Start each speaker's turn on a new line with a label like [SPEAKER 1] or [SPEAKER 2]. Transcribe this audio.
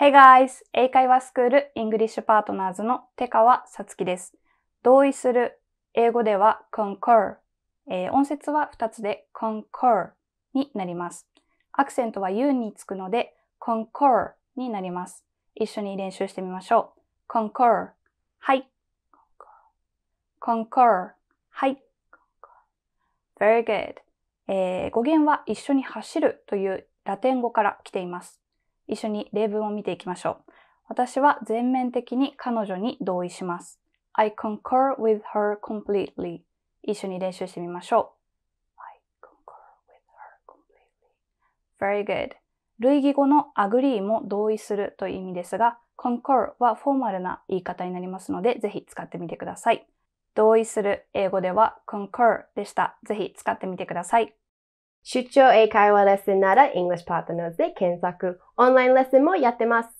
[SPEAKER 1] Hey guys! 英会話スクール English Partners の手川さつきです。同意する英語では concur、えー、音節は2つで concur になります。アクセントは u につくので concur になります。一緒に練習してみましょう。concur はい concur はい very good、えー、語源は一緒に走るというラテン語から来ています。一緒に例文を見ていきましょう。私は全面的に彼女に同意します。I concur with her completely. 一緒に練習してみましょう。I concur with her completely. Very good. 類義語の agree も同意するという意味ですが、concur はフォーマルな言い方になりますので、ぜひ使ってみてください。同意する英語では concur でした。ぜひ使ってみてください。
[SPEAKER 2] 出張英会話レッスンなら English Partners で検索。オンラインレッスンもやってま
[SPEAKER 3] す。